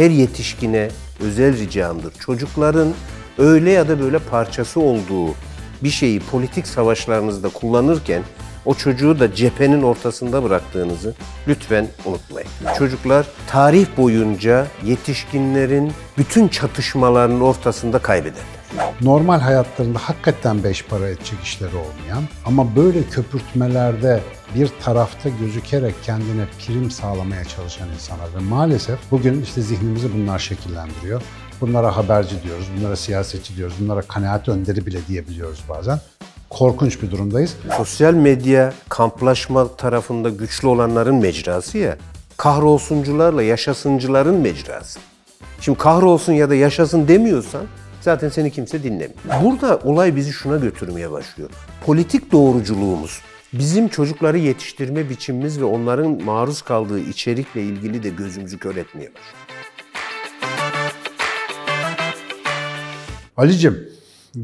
her yetişkine özel ricamdır. Çocukların öyle ya da böyle parçası olduğu bir şeyi politik savaşlarınızda kullanırken o çocuğu da cephenin ortasında bıraktığınızı lütfen unutmayın. Çocuklar tarih boyunca yetişkinlerin bütün çatışmalarının ortasında kaybederler. Normal hayatlarında hakikaten beş para edecek işleri olmayan ama böyle köpürtmelerde bir tarafta gözükerek kendine prim sağlamaya çalışan insanlar ve maalesef bugün işte zihnimizi bunlar şekillendiriyor. Bunlara haberci diyoruz, bunlara siyasetçi diyoruz, bunlara kanaat önderi bile diyebiliyoruz bazen. Korkunç bir durumdayız. Sosyal medya kamplaşma tarafında güçlü olanların mecrası ya. Kahrolsuncularla yaşasıncıların mecrası. Şimdi kahrolsun ya da yaşasın demiyorsan zaten seni kimse dinlemiyor. Burada olay bizi şuna götürmeye başlıyor. Politik doğruculuğumuz Bizim çocukları yetiştirme biçimimiz ve onların maruz kaldığı içerikle ilgili de gözümüzü kör etmeye başlıyor. Ali'cim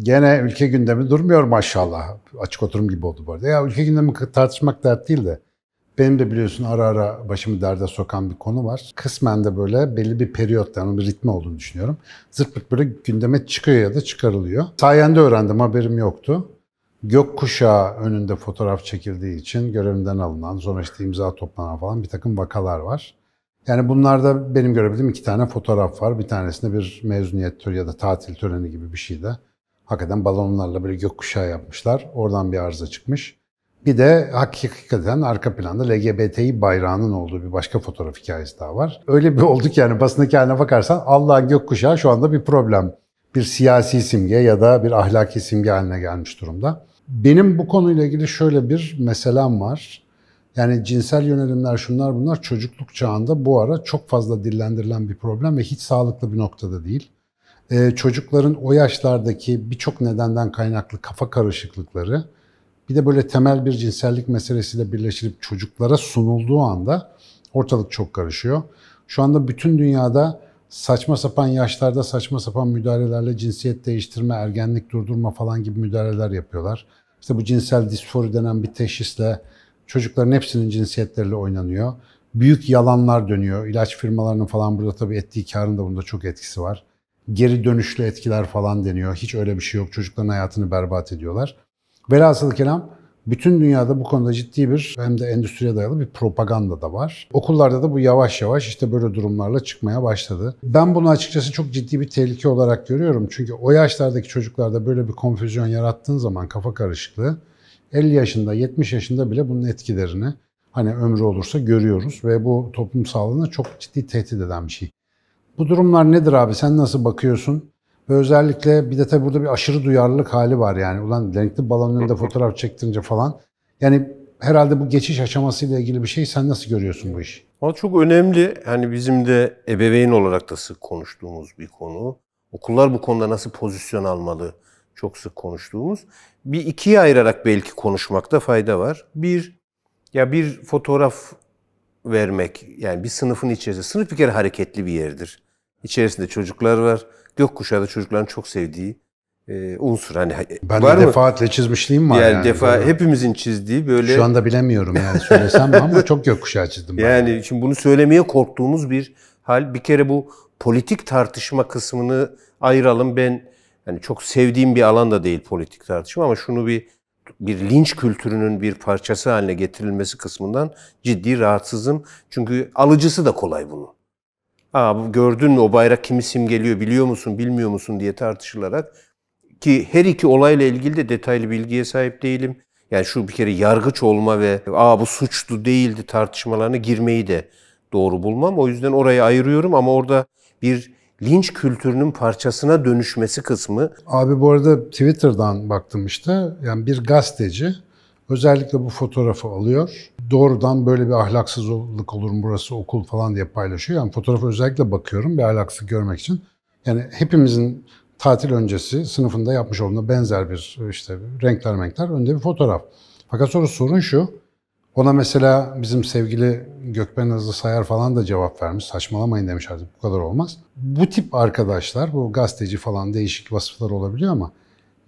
gene ülke gündemi durmuyor maşallah. Açık oturum gibi oldu bu arada. Ya ülke gündemi tartışmak dert değil de benim de biliyorsun ara ara başımı derde sokan bir konu var. Kısmen de böyle belli bir periyottan bir ritmi olduğunu düşünüyorum. Zırt pırt böyle gündeme çıkıyor ya da çıkarılıyor. Sayende öğrendim haberim yoktu gökkuşağı önünde fotoğraf çekildiği için görevimden alınan, sonra işte imza toplanan falan bir takım vakalar var. Yani bunlarda benim görebildiğim iki tane fotoğraf var. Bir tanesinde bir mezuniyet töreni ya da tatil töreni gibi bir şeyde Hakikaten balonlarla böyle gökkuşağı yapmışlar. Oradan bir arıza çıkmış. Bir de hakikaten arka planda LGBTİ bayrağının olduğu bir başka fotoğraf hikayesi daha var. Öyle bir olduk yani basındaki haline bakarsan Allah'ın gökkuşağı şu anda bir problem. Bir siyasi simge ya da bir ahlaki simge haline gelmiş durumda. Benim bu konuyla ilgili şöyle bir meselem var. Yani cinsel yönelimler şunlar bunlar çocukluk çağında bu ara çok fazla dillendirilen bir problem ve hiç sağlıklı bir noktada değil. Ee, çocukların o yaşlardaki birçok nedenden kaynaklı kafa karışıklıkları bir de böyle temel bir cinsellik meselesiyle birleştirip çocuklara sunulduğu anda ortalık çok karışıyor. Şu anda bütün dünyada saçma sapan yaşlarda saçma sapan müdahalelerle cinsiyet değiştirme, ergenlik durdurma falan gibi müdahaleler yapıyorlar. İşte bu cinsel disfori denen bir teşhisle çocukların hepsinin cinsiyetleriyle oynanıyor. Büyük yalanlar dönüyor. İlaç firmalarının falan burada tabii ettiği karın da bunda çok etkisi var. Geri dönüşlü etkiler falan deniyor. Hiç öyle bir şey yok. Çocukların hayatını berbat ediyorlar. Velhasıl kelam bütün dünyada bu konuda ciddi bir hem de endüstriye dayalı bir propaganda da var. Okullarda da bu yavaş yavaş işte böyle durumlarla çıkmaya başladı. Ben bunu açıkçası çok ciddi bir tehlike olarak görüyorum. Çünkü o yaşlardaki çocuklarda böyle bir konfüzyon yarattığın zaman kafa karışıklığı 50 yaşında, 70 yaşında bile bunun etkilerini hani ömrü olursa görüyoruz ve bu toplum sağlığına çok ciddi tehdit eden bir şey. Bu durumlar nedir abi? Sen nasıl bakıyorsun? özellikle bir de tabii burada bir aşırı duyarlılık hali var yani. Ulan renkli balonun önünde fotoğraf çektirince falan. Yani herhalde bu geçiş aşamasıyla ilgili bir şey. Sen nasıl görüyorsun bu işi? Ama çok önemli. Yani bizim de ebeveyn olarak da sık konuştuğumuz bir konu. Okullar bu konuda nasıl pozisyon almalı? Çok sık konuştuğumuz. Bir ikiye ayırarak belki konuşmakta fayda var. Bir, ya bir fotoğraf vermek yani bir sınıfın içerisinde. Sınıf bir kere hareketli bir yerdir. İçerisinde çocuklar var, gökkuşağı çocukların çok sevdiği e, unsur. Hani e, ben var de defaatle çizmişliğim var yani. Yani defa böyle. hepimizin çizdiği böyle Şu anda bilemiyorum yani söylesem mi ama çok gökkuşağı çizdim. ben. Yani şimdi bunu söylemeye korktuğumuz bir hal. Bir kere bu politik tartışma kısmını ayıralım. Ben yani çok sevdiğim bir alan da değil politik tartışma ama şunu bir bir linç kültürünün bir parçası haline getirilmesi kısmından ciddi rahatsızım. Çünkü alıcısı da kolay bunu. Aa, gördün mü o bayrak kimi simgeliyor biliyor musun bilmiyor musun diye tartışılarak ki her iki olayla ilgili de detaylı bilgiye sahip değilim. Yani şu bir kere yargıç olma ve aa bu suçlu değildi tartışmalarına girmeyi de doğru bulmam. O yüzden orayı ayırıyorum ama orada bir linç kültürünün parçasına dönüşmesi kısmı. Abi bu arada Twitter'dan baktım işte. Yani bir gazeteci özellikle bu fotoğrafı alıyor doğrudan böyle bir ahlaksızlık olur mu burası okul falan diye paylaşıyor. Yani fotoğrafı özellikle bakıyorum bir ahlaksızlık görmek için. Yani hepimizin tatil öncesi sınıfında yapmış olduğuna benzer bir işte renkler renkler önde bir fotoğraf. Fakat sonra sorun şu. Ona mesela bizim sevgili Gökben Hızlı Sayar falan da cevap vermiş. Saçmalamayın demiş artık bu kadar olmaz. Bu tip arkadaşlar, bu gazeteci falan değişik vasıflar olabiliyor ama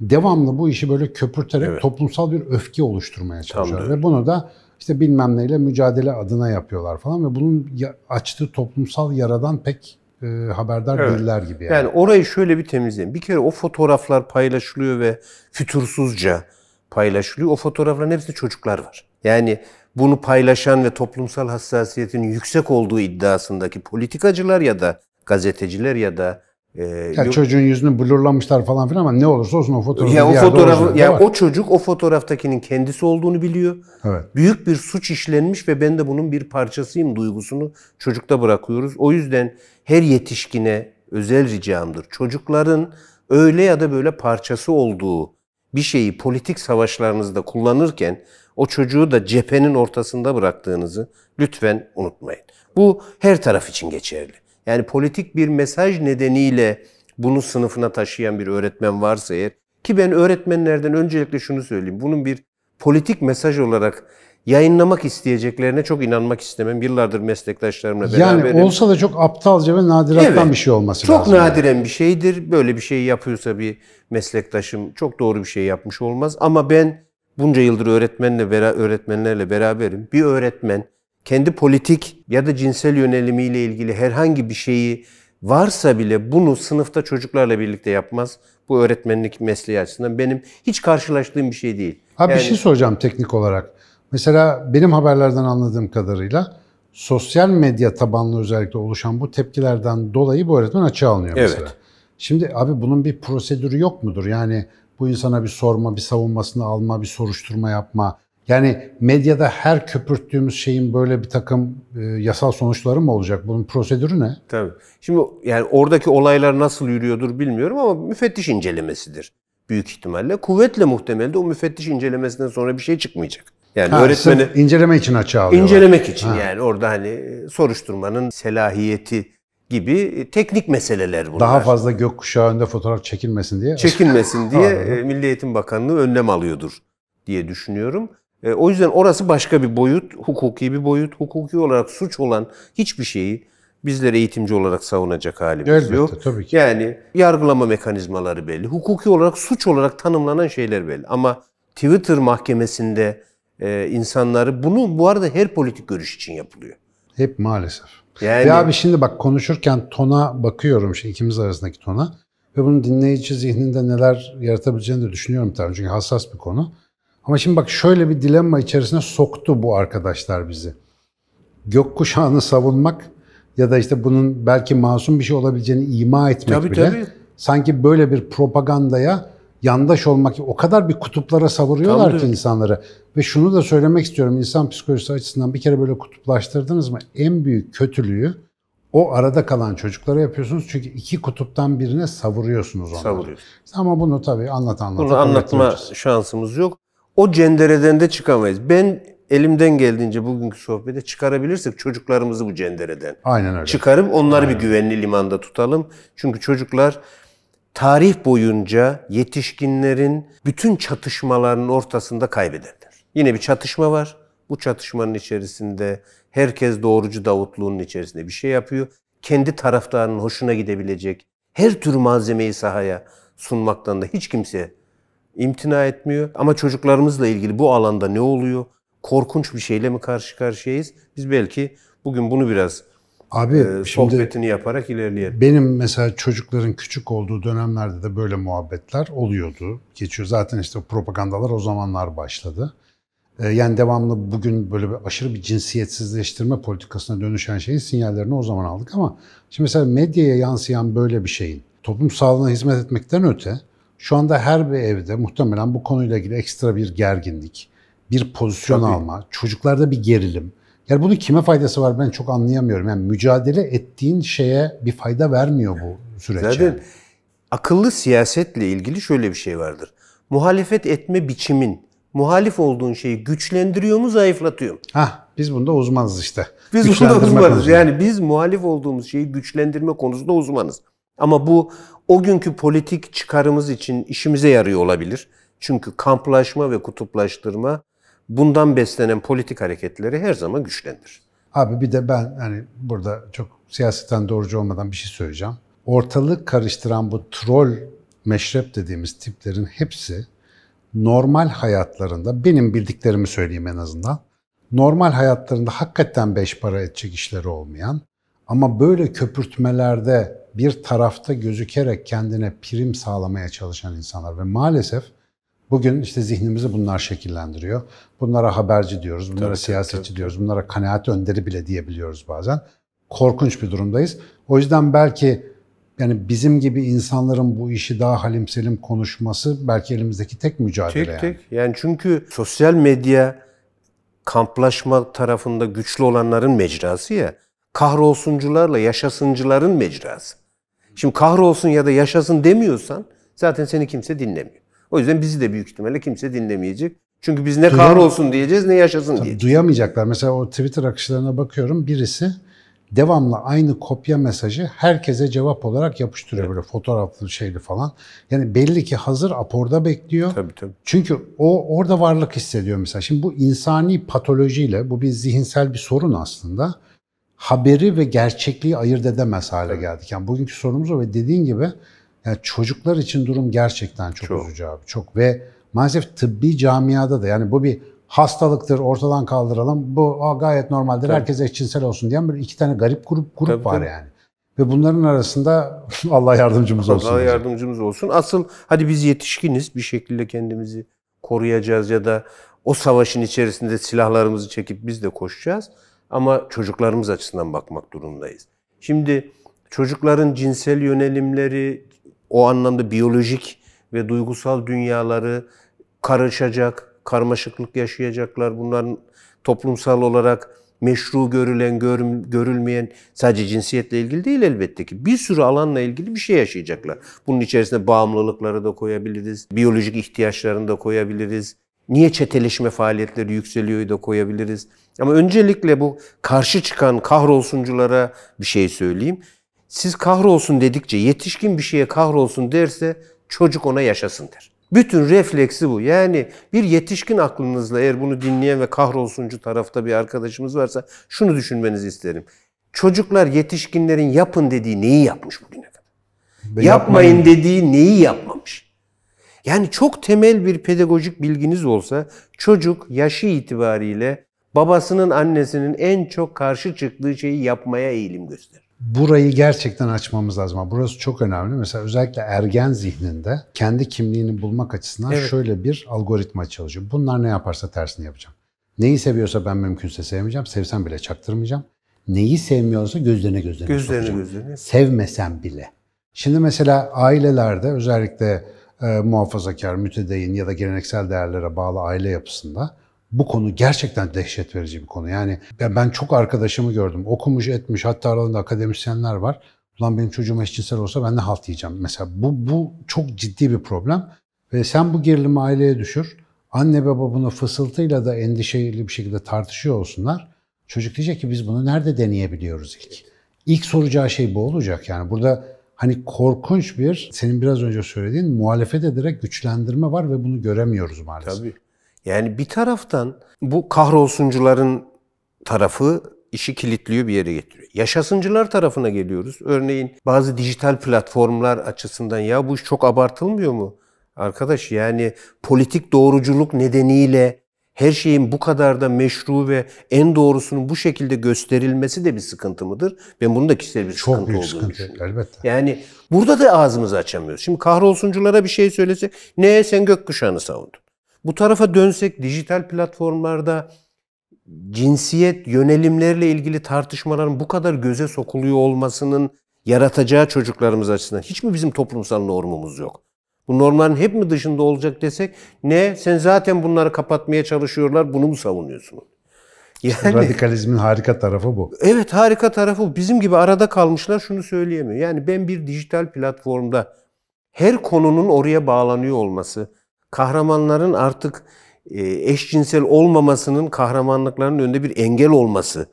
devamlı bu işi böyle köpürterek evet. toplumsal bir öfke oluşturmaya çalışıyor. Ve bunu da işte bilmem neyle mücadele adına yapıyorlar falan ve bunun açtığı toplumsal yaradan pek e, haberdar evet. değiller gibi. Yani. yani orayı şöyle bir temizleyin. Bir kere o fotoğraflar paylaşılıyor ve fütursuzca paylaşılıyor. O fotoğrafların hepsinde çocuklar var. Yani bunu paylaşan ve toplumsal hassasiyetin yüksek olduğu iddiasındaki politikacılar ya da gazeteciler ya da ee, ya çocuğun yüzünü blurlamışlar falan filan ama ne olursa olsun o fotoğrafı ya o fotoğrafı olacak, ya o çocuk o fotoğraftakinin kendisi olduğunu biliyor. Evet. Büyük bir suç işlenmiş ve ben de bunun bir parçasıyım duygusunu çocukta bırakıyoruz. O yüzden her yetişkine özel ricamdır. Çocukların öyle ya da böyle parçası olduğu bir şeyi politik savaşlarınızda kullanırken o çocuğu da cephenin ortasında bıraktığınızı lütfen unutmayın. Bu her taraf için geçerli. Yani politik bir mesaj nedeniyle bunu sınıfına taşıyan bir öğretmen varsa eğer ki ben öğretmenlerden öncelikle şunu söyleyeyim. Bunun bir politik mesaj olarak yayınlamak isteyeceklerine çok inanmak istemem. Yıllardır meslektaşlarımla beraber. Yani olsa da çok aptalca ve nadirattan evet, bir şey olması çok lazım. Çok nadiren yani. bir şeydir. Böyle bir şey yapıyorsa bir meslektaşım çok doğru bir şey yapmış olmaz. Ama ben bunca yıldır öğretmenle öğretmenlerle beraberim. Bir öğretmen kendi politik ya da cinsel yönelimiyle ilgili herhangi bir şeyi varsa bile bunu sınıfta çocuklarla birlikte yapmaz. Bu öğretmenlik mesleği açısından benim hiç karşılaştığım bir şey değil. Ha yani... bir şey soracağım teknik olarak. Mesela benim haberlerden anladığım kadarıyla sosyal medya tabanlı özellikle oluşan bu tepkilerden dolayı bu öğretmen açığa alınıyor mesela. Evet. Şimdi abi bunun bir prosedürü yok mudur? Yani bu insana bir sorma, bir savunmasını alma, bir soruşturma yapma. Yani medyada her köpürttüğümüz şeyin böyle bir takım e, yasal sonuçları mı olacak? Bunun prosedürü ne? Tabii. Şimdi yani oradaki olaylar nasıl yürüyordur bilmiyorum ama müfettiş incelemesidir büyük ihtimalle. Kuvvetle muhtemelde o müfettiş incelemesinden sonra bir şey çıkmayacak. Yani ha, öğretmeni inceleme için açığa alıyorlar. İncelemek için ha. yani orada hani e, soruşturmanın selahiyeti gibi e, teknik meseleler bunlar. Daha fazla gökkuşağı önde fotoğraf çekilmesin diye. Çekilmesin diye e, Milli Eğitim Bakanlığı önlem alıyordur diye düşünüyorum. E, o yüzden orası başka bir boyut, hukuki bir boyut. Hukuki olarak suç olan hiçbir şeyi bizler eğitimci olarak savunacak halimiz Elbette, yok. Tabii ki. Yani yargılama mekanizmaları belli. Hukuki olarak suç olarak tanımlanan şeyler belli. Ama Twitter mahkemesinde e, insanları bunu bu arada her politik görüş için yapılıyor. Hep maalesef. Yani, Ve abi şimdi bak konuşurken tona bakıyorum şimdi şey, ikimiz arasındaki tona. Ve bunun dinleyici zihninde neler yaratabileceğini de düşünüyorum tabii. Çünkü hassas bir konu. Ama şimdi bak şöyle bir dilemma içerisine soktu bu arkadaşlar bizi. Gökkuşağını savunmak ya da işte bunun belki masum bir şey olabileceğini ima etmek tabii, bile tabii. sanki böyle bir propagandaya yandaş olmak o kadar bir kutuplara savuruyorlar tabii. ki insanları. Ve şunu da söylemek istiyorum insan psikolojisi açısından bir kere böyle kutuplaştırdınız mı en büyük kötülüğü o arada kalan çocuklara yapıyorsunuz çünkü iki kutuptan birine savuruyorsunuz onları. Savuruyoruz. Ama bunu tabii anlat anlat. Bunu anlatma şansımız yok o cendereden de çıkamayız. Ben elimden geldiğince bugünkü sohbete çıkarabilirsek çocuklarımızı bu cendereden Aynen öyle. çıkarıp onları Aynen. bir güvenli limanda tutalım. Çünkü çocuklar tarih boyunca yetişkinlerin bütün çatışmaların ortasında kaybederler. Yine bir çatışma var. Bu çatışmanın içerisinde herkes doğrucu Davutluğunun içerisinde bir şey yapıyor. Kendi taraftarının hoşuna gidebilecek her tür malzemeyi sahaya sunmaktan da hiç kimse imtina etmiyor. Ama çocuklarımızla ilgili bu alanda ne oluyor? Korkunç bir şeyle mi karşı karşıyayız? Biz belki bugün bunu biraz Abi e, şimdi sohbetini yaparak ilerleyelim. Benim mesela çocukların küçük olduğu dönemlerde de böyle muhabbetler oluyordu. Geçiyor zaten işte propagandalar o zamanlar başladı. E, yani devamlı bugün böyle bir aşırı bir cinsiyetsizleştirme politikasına dönüşen şeyin sinyallerini o zaman aldık ama şimdi mesela medyaya yansıyan böyle bir şeyin toplum sağlığına hizmet etmekten öte şu anda her bir evde muhtemelen bu konuyla ilgili ekstra bir gerginlik, bir pozisyon Tabii. alma, çocuklarda bir gerilim. Yani bunun kime faydası var ben çok anlayamıyorum. Yani mücadele ettiğin şeye bir fayda vermiyor bu süreç. Zaten yani. akıllı siyasetle ilgili şöyle bir şey vardır. Muhalefet etme biçimin, muhalif olduğun şeyi güçlendiriyor mu, zayıflatıyor mu? Hah, biz bunda uzmanız işte. Biz bunda uzmanız. Konusunda. Yani biz muhalif olduğumuz şeyi güçlendirme konusunda uzmanız. Ama bu o günkü politik çıkarımız için işimize yarıyor olabilir. Çünkü kamplaşma ve kutuplaştırma bundan beslenen politik hareketleri her zaman güçlendir. Abi bir de ben hani burada çok siyasetten doğrucu olmadan bir şey söyleyeceğim. Ortalık karıştıran bu troll meşrep dediğimiz tiplerin hepsi normal hayatlarında benim bildiklerimi söyleyeyim en azından. Normal hayatlarında hakikaten beş para edecek işleri olmayan ama böyle köpürtmelerde bir tarafta gözükerek kendine prim sağlamaya çalışan insanlar ve maalesef bugün işte zihnimizi bunlar şekillendiriyor. Bunlara haberci diyoruz, bunlara tabii, siyasetçi tabii. diyoruz, bunlara kanaat önderi bile diyebiliyoruz bazen. Korkunç bir durumdayız. O yüzden belki yani bizim gibi insanların bu işi daha halim selim konuşması belki elimizdeki tek mücadele tek, yani. Tek yani çünkü sosyal medya kamplaşma tarafında güçlü olanların mecrası ya kahrolsuncularla yaşasıncıların mecrası. Şimdi kahrolsun ya da yaşasın demiyorsan zaten seni kimse dinlemiyor. O yüzden bizi de büyük ihtimalle kimse dinlemeyecek. Çünkü biz ne Duyam- kahrolsun diyeceğiz ne yaşasın Tabii diyeceğiz. Duyamayacaklar. Mesela o Twitter akışlarına bakıyorum birisi devamlı aynı kopya mesajı herkese cevap olarak yapıştırıyor evet. böyle fotoğraflı şeyli falan. Yani belli ki hazır aporda bekliyor. Tabii tabii. Çünkü o orada varlık hissediyor mesela. Şimdi bu insani patolojiyle bu bir zihinsel bir sorun aslında haberi ve gerçekliği ayırt edemez hale geldik. Yani bugünkü sorunumuz o ve dediğin gibi yani çocuklar için durum gerçekten çok, çok üzücü abi. Çok ve maalesef tıbbi camiada da yani bu bir hastalıktır ortadan kaldıralım. Bu gayet normaldir. Tabii. Herkes eşcinsel olsun diyen bir iki tane garip grup grup tabii, var tabii. yani. Ve bunların arasında Allah yardımcımız olsun. Allah yardımcımız olsun. Asıl hadi biz yetişkiniz bir şekilde kendimizi koruyacağız ya da o savaşın içerisinde silahlarımızı çekip biz de koşacağız. Ama çocuklarımız açısından bakmak durumundayız. Şimdi çocukların cinsel yönelimleri, o anlamda biyolojik ve duygusal dünyaları karışacak, karmaşıklık yaşayacaklar. Bunların toplumsal olarak meşru görülen, görülmeyen sadece cinsiyetle ilgili değil elbette ki. Bir sürü alanla ilgili bir şey yaşayacaklar. Bunun içerisinde bağımlılıkları da koyabiliriz, biyolojik ihtiyaçlarını da koyabiliriz. Niye çeteleşme faaliyetleri yükseliyor da koyabiliriz. Ama öncelikle bu karşı çıkan kahrolsunculara bir şey söyleyeyim. Siz kahrolsun dedikçe yetişkin bir şeye kahrolsun derse çocuk ona yaşasın der. Bütün refleksi bu. Yani bir yetişkin aklınızla eğer bunu dinleyen ve kahrolsuncu tarafta bir arkadaşımız varsa şunu düşünmenizi isterim. Çocuklar yetişkinlerin yapın dediği neyi yapmış bugüne kadar? Ben Yapmayın dediği neyi yapmamış? Yani çok temel bir pedagojik bilginiz olsa çocuk yaşı itibariyle babasının annesinin en çok karşı çıktığı şeyi yapmaya eğilim gösterir burayı gerçekten açmamız lazım. Burası çok önemli. Mesela özellikle ergen zihninde kendi kimliğini bulmak açısından evet. şöyle bir algoritma çalışıyor. Bunlar ne yaparsa tersini yapacağım. Neyi seviyorsa ben mümkünse sevmeyeceğim. Sevsem bile çaktırmayacağım. Neyi sevmiyorsa gözlerine gözlerine gözlerine, sokacağım. gözlerine. Sevmesem bile. Şimdi mesela ailelerde özellikle e, muhafazakar, mütedeyin ya da geleneksel değerlere bağlı aile yapısında bu konu gerçekten dehşet verici bir konu. Yani ben çok arkadaşımı gördüm. Okumuş etmiş hatta aralarında akademisyenler var. Ulan benim çocuğum eşcinsel olsa ben de halt yiyeceğim. Mesela bu, bu çok ciddi bir problem. Ve sen bu gerilimi aileye düşür. Anne baba bunu fısıltıyla da endişeli bir şekilde tartışıyor olsunlar. Çocuk diyecek ki biz bunu nerede deneyebiliyoruz ilk? İlk soracağı şey bu olacak. Yani burada hani korkunç bir, senin biraz önce söylediğin muhalefet ederek güçlendirme var ve bunu göremiyoruz maalesef. Tabii. Yani bir taraftan bu kahrolsuncuların tarafı işi kilitliyor bir yere getiriyor. Yaşasıncılar tarafına geliyoruz. Örneğin bazı dijital platformlar açısından ya bu iş çok abartılmıyor mu? Arkadaş yani politik doğruculuk nedeniyle her şeyin bu kadar da meşru ve en doğrusunun bu şekilde gösterilmesi de bir sıkıntı mıdır? Ben bunu da kişisel bir Çok sıkıntı büyük olduğunu sıkıntı, düşünüyorum. Elbette. Yani burada da ağzımızı açamıyoruz. Şimdi kahrolsunculara bir şey söylesek, ne sen gökkuşağını savundun. Bu tarafa dönsek dijital platformlarda cinsiyet yönelimleriyle ilgili tartışmaların bu kadar göze sokuluyor olmasının yaratacağı çocuklarımız açısından hiç mi bizim toplumsal normumuz yok? Bu normların hep mi dışında olacak desek ne? Sen zaten bunları kapatmaya çalışıyorlar bunu mu savunuyorsun? Yani, Radikalizmin harika tarafı bu. Evet harika tarafı bu. Bizim gibi arada kalmışlar şunu söyleyemiyor. Yani ben bir dijital platformda her konunun oraya bağlanıyor olması, kahramanların artık e, eşcinsel olmamasının kahramanlıklarının önünde bir engel olması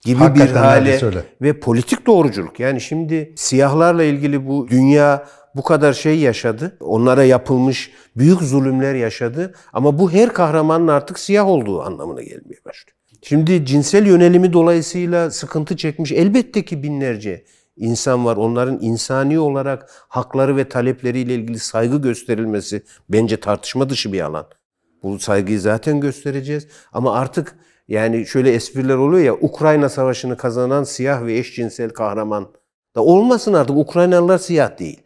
gibi Hakikaten bir hale söyle. ve politik doğruculuk. Yani şimdi siyahlarla ilgili bu dünya bu kadar şey yaşadı. Onlara yapılmış büyük zulümler yaşadı ama bu her kahramanın artık siyah olduğu anlamına gelmeye başlıyor. Şimdi cinsel yönelimi dolayısıyla sıkıntı çekmiş elbette ki binlerce insan var. Onların insani olarak hakları ve talepleriyle ilgili saygı gösterilmesi bence tartışma dışı bir alan. Bu saygıyı zaten göstereceğiz. Ama artık yani şöyle espriler oluyor ya Ukrayna Savaşı'nı kazanan siyah ve eşcinsel kahraman da olmasın artık Ukraynalılar siyah değil.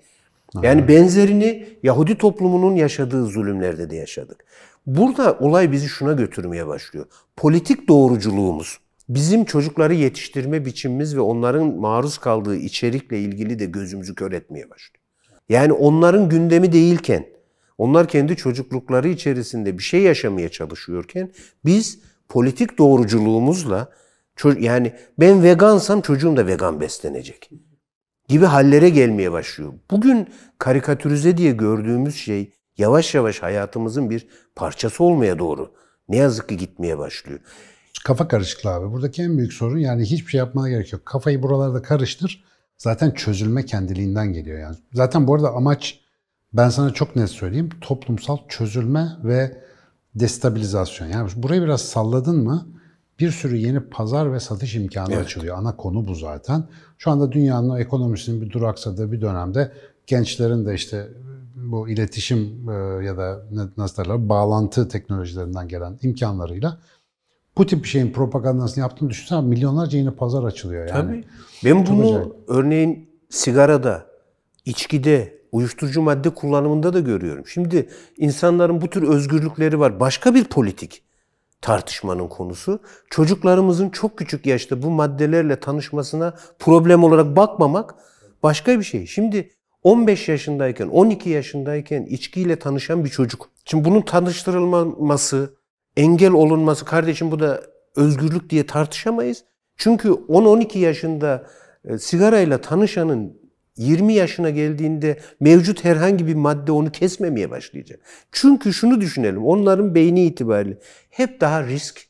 Yani benzerini Yahudi toplumunun yaşadığı zulümlerde de yaşadık. Burada olay bizi şuna götürmeye başlıyor. Politik doğruculuğumuz bizim çocukları yetiştirme biçimimiz ve onların maruz kaldığı içerikle ilgili de gözümüzü kör etmeye başlıyor. Yani onların gündemi değilken, onlar kendi çocuklukları içerisinde bir şey yaşamaya çalışıyorken biz politik doğruculuğumuzla yani ben vegansam çocuğum da vegan beslenecek gibi hallere gelmeye başlıyor. Bugün karikatürize diye gördüğümüz şey yavaş yavaş hayatımızın bir parçası olmaya doğru ne yazık ki gitmeye başlıyor kafa karışıklığı abi. Buradaki en büyük sorun yani hiçbir şey yapmana gerek yok. Kafayı buralarda karıştır. Zaten çözülme kendiliğinden geliyor yani. Zaten bu arada amaç ben sana çok net söyleyeyim. Toplumsal çözülme ve destabilizasyon. Yani burayı biraz salladın mı bir sürü yeni pazar ve satış imkanı evet. açılıyor. Ana konu bu zaten. Şu anda dünyanın ekonomisinin bir duraksadığı bir dönemde gençlerin de işte e, bu iletişim e, ya da nasıl derler bağlantı teknolojilerinden gelen imkanlarıyla bu tip bir şeyin propagandasını yaptığını düşünsen milyonlarca yeni pazar açılıyor yani. Tabii. Ben Çok bunu acayip. örneğin sigarada, içkide, uyuşturucu madde kullanımında da görüyorum. Şimdi insanların bu tür özgürlükleri var. Başka bir politik tartışmanın konusu. Çocuklarımızın çok küçük yaşta bu maddelerle tanışmasına problem olarak bakmamak başka bir şey. Şimdi 15 yaşındayken, 12 yaşındayken içkiyle tanışan bir çocuk. Şimdi bunun tanıştırılması, engel olunması kardeşim bu da özgürlük diye tartışamayız. Çünkü 10-12 yaşında e, sigarayla tanışanın 20 yaşına geldiğinde mevcut herhangi bir madde onu kesmemeye başlayacak. Çünkü şunu düşünelim, onların beyni itibariyle hep daha risk,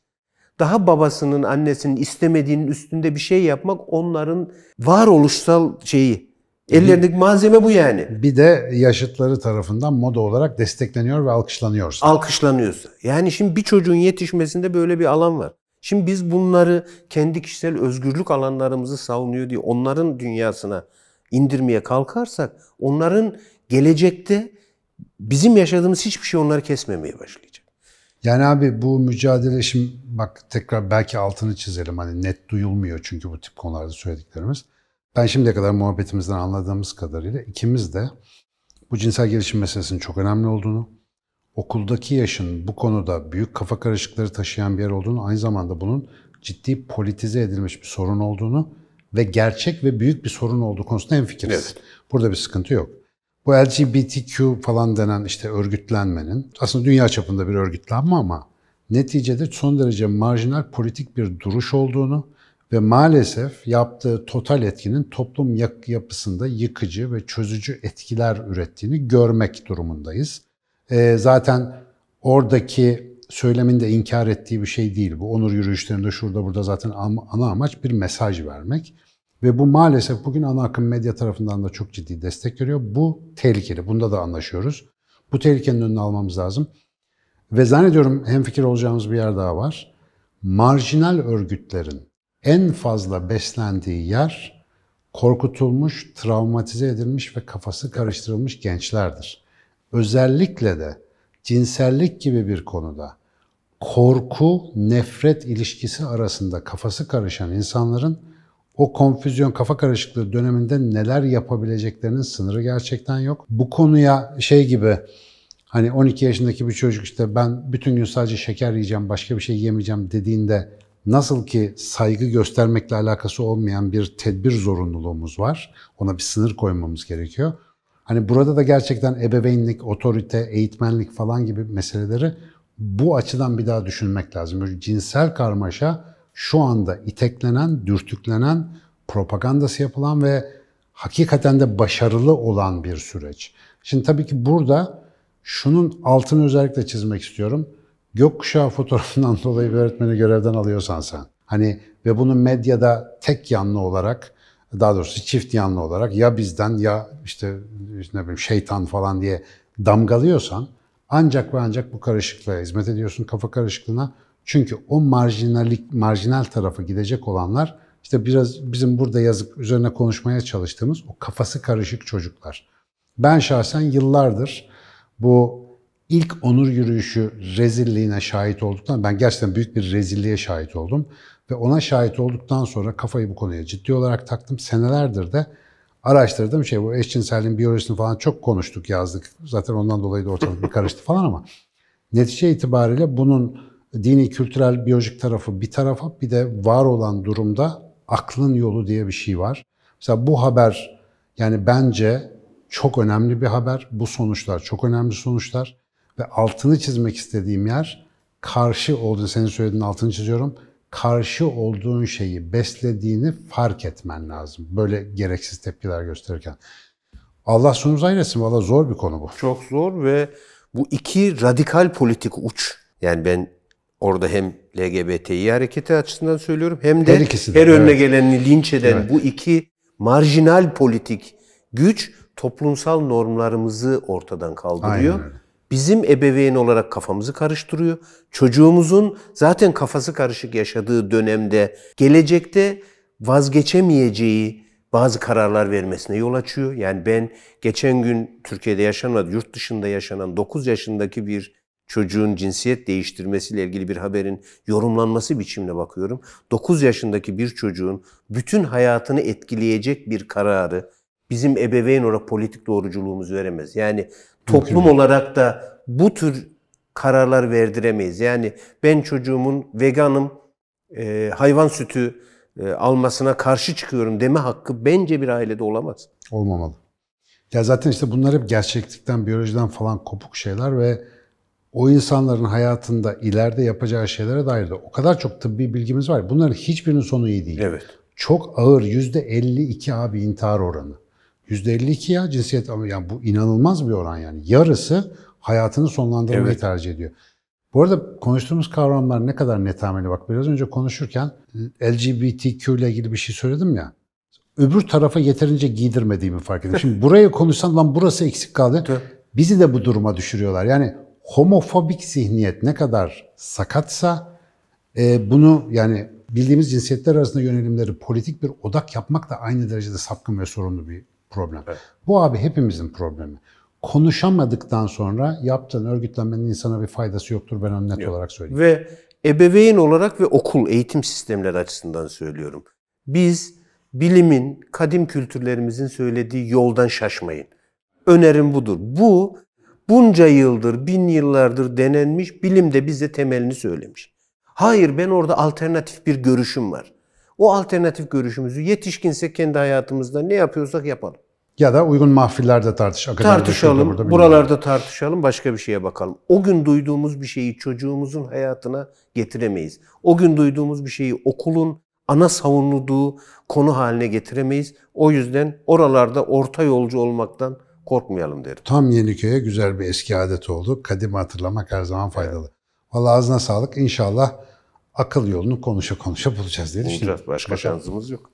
daha babasının, annesinin istemediğinin üstünde bir şey yapmak onların varoluşsal şeyi, Ellerindeki malzeme bu yani. Bir de yaşıtları tarafından moda olarak destekleniyor ve alkışlanıyorsa. Alkışlanıyorsa. Yani şimdi bir çocuğun yetişmesinde böyle bir alan var. Şimdi biz bunları kendi kişisel özgürlük alanlarımızı savunuyor diye onların dünyasına indirmeye kalkarsak onların gelecekte bizim yaşadığımız hiçbir şey onları kesmemeye başlayacak. Yani abi bu mücadele şimdi bak tekrar belki altını çizelim hani net duyulmuyor çünkü bu tip konularda söylediklerimiz. Ben şimdiye kadar muhabbetimizden anladığımız kadarıyla ikimiz de bu cinsel gelişim meselesinin çok önemli olduğunu, okuldaki yaşın bu konuda büyük kafa karışıkları taşıyan bir yer olduğunu, aynı zamanda bunun ciddi politize edilmiş bir sorun olduğunu ve gerçek ve büyük bir sorun olduğu konusunda hemfikiriz. Evet. Burada bir sıkıntı yok. Bu LGBTQ falan denen işte örgütlenmenin aslında dünya çapında bir örgütlenme ama neticede son derece marjinal politik bir duruş olduğunu ve maalesef yaptığı total etkinin toplum yapısında yıkıcı ve çözücü etkiler ürettiğini görmek durumundayız. Ee, zaten oradaki söyleminde inkar ettiği bir şey değil. Bu onur yürüyüşlerinde şurada burada zaten ana amaç bir mesaj vermek. Ve bu maalesef bugün ana akım medya tarafından da çok ciddi destek görüyor. Bu tehlikeli. Bunda da anlaşıyoruz. Bu tehlikenin önünü almamız lazım. Ve zannediyorum hemfikir olacağımız bir yer daha var. Marjinal örgütlerin en fazla beslendiği yer korkutulmuş, travmatize edilmiş ve kafası karıştırılmış gençlerdir. Özellikle de cinsellik gibi bir konuda korku, nefret ilişkisi arasında kafası karışan insanların o konfüzyon, kafa karışıklığı döneminde neler yapabileceklerinin sınırı gerçekten yok. Bu konuya şey gibi hani 12 yaşındaki bir çocuk işte ben bütün gün sadece şeker yiyeceğim, başka bir şey yemeyeceğim dediğinde Nasıl ki saygı göstermekle alakası olmayan bir tedbir zorunluluğumuz var. Ona bir sınır koymamız gerekiyor. Hani burada da gerçekten ebeveynlik, otorite, eğitmenlik falan gibi meseleleri bu açıdan bir daha düşünmek lazım. Böyle cinsel karmaşa şu anda iteklenen, dürtüklenen, propagandası yapılan ve hakikaten de başarılı olan bir süreç. Şimdi tabii ki burada şunun altını özellikle çizmek istiyorum gökkuşağı fotoğrafından dolayı bir öğretmeni görevden alıyorsan sen. Hani ve bunu medyada tek yanlı olarak daha doğrusu çift yanlı olarak ya bizden ya işte, ne bileyim şeytan falan diye damgalıyorsan ancak ve ancak bu karışıklığa hizmet ediyorsun kafa karışıklığına. Çünkü o marjinalik, marjinal tarafa gidecek olanlar işte biraz bizim burada yazıp üzerine konuşmaya çalıştığımız o kafası karışık çocuklar. Ben şahsen yıllardır bu ilk onur yürüyüşü rezilliğine şahit olduktan ben gerçekten büyük bir rezilliğe şahit oldum. Ve ona şahit olduktan sonra kafayı bu konuya ciddi olarak taktım. Senelerdir de araştırdım şey bu eşcinselliğin biyolojisini falan çok konuştuk yazdık. Zaten ondan dolayı da ortalık bir karıştı falan ama netice itibariyle bunun dini, kültürel, biyolojik tarafı bir tarafa bir de var olan durumda aklın yolu diye bir şey var. Mesela bu haber yani bence çok önemli bir haber. Bu sonuçlar çok önemli sonuçlar. Ve altını çizmek istediğim yer karşı olduğun, senin söylediğin altını çiziyorum. Karşı olduğun şeyi beslediğini fark etmen lazım. Böyle gereksiz tepkiler gösterirken. Allah sonumuzu ayırsın. Valla zor bir konu bu. Çok zor ve bu iki radikal politik uç. Yani ben orada hem LGBTİ hareketi açısından söylüyorum hem de her, ikisi de, her evet. önüne geleni linç eden evet. bu iki marjinal politik güç toplumsal normlarımızı ortadan kaldırıyor. Aynen bizim ebeveyn olarak kafamızı karıştırıyor. Çocuğumuzun zaten kafası karışık yaşadığı dönemde gelecekte vazgeçemeyeceği bazı kararlar vermesine yol açıyor. Yani ben geçen gün Türkiye'de yaşanan, yurt dışında yaşanan 9 yaşındaki bir çocuğun cinsiyet değiştirmesiyle ilgili bir haberin yorumlanması biçimine bakıyorum. 9 yaşındaki bir çocuğun bütün hayatını etkileyecek bir kararı bizim ebeveyn olarak politik doğruculuğumuz veremez. Yani toplum Mümkün. olarak da bu tür kararlar verdiremeyiz. Yani ben çocuğumun veganım, e, hayvan sütü e, almasına karşı çıkıyorum deme hakkı bence bir ailede olamaz. Olmamalı. Ya zaten işte bunlar hep gerçeklikten, biyolojiden falan kopuk şeyler ve o insanların hayatında ileride yapacağı şeylere dair de o kadar çok tıbbi bilgimiz var. Bunların hiçbirinin sonu iyi değil. Evet. Çok ağır %52 abi intihar oranı. %52 ya cinsiyet ama yani bu inanılmaz bir oran yani. Yarısı hayatını sonlandırmayı evet. tercih ediyor. Bu arada konuştuğumuz kavramlar ne kadar netameli bak biraz önce konuşurken e, LGBTQ ile ilgili bir şey söyledim ya. Öbür tarafa yeterince giydirmediğimi fark ettim. Şimdi buraya konuşsam lan burası eksik kaldı. Bizi de bu duruma düşürüyorlar. Yani homofobik zihniyet ne kadar sakatsa e, bunu yani bildiğimiz cinsiyetler arasında yönelimleri politik bir odak yapmak da aynı derecede sapkın ve sorunlu bir problem. Evet. Bu abi hepimizin problemi. Konuşamadıktan sonra yaptığın örgütlenmenin insana bir faydası yoktur ben net Yok. olarak söyleyeyim. Ve ebeveyn olarak ve okul, eğitim sistemleri açısından söylüyorum. Biz bilimin, kadim kültürlerimizin söylediği yoldan şaşmayın. Önerim budur. Bu bunca yıldır, bin yıllardır denenmiş, bilim de bize temelini söylemiş. Hayır ben orada alternatif bir görüşüm var. O alternatif görüşümüzü yetişkinse kendi hayatımızda ne yapıyorsak yapalım. Ya da uygun mahfillerde tartış. Tartışalım, burada, buralarda tartışalım, başka bir şeye bakalım. O gün duyduğumuz bir şeyi çocuğumuzun hayatına getiremeyiz. O gün duyduğumuz bir şeyi okulun ana savunulduğu konu haline getiremeyiz. O yüzden oralarda orta yolcu olmaktan korkmayalım derim. Tam yeni köye güzel bir eski adet oldu. Kadim hatırlamak her zaman faydalı. Evet. Vallahi ağzına sağlık. İnşallah akıl yolunu konuşa konuşa bulacağız diye düşünüyorum. Başka Bakalım. şansımız yok.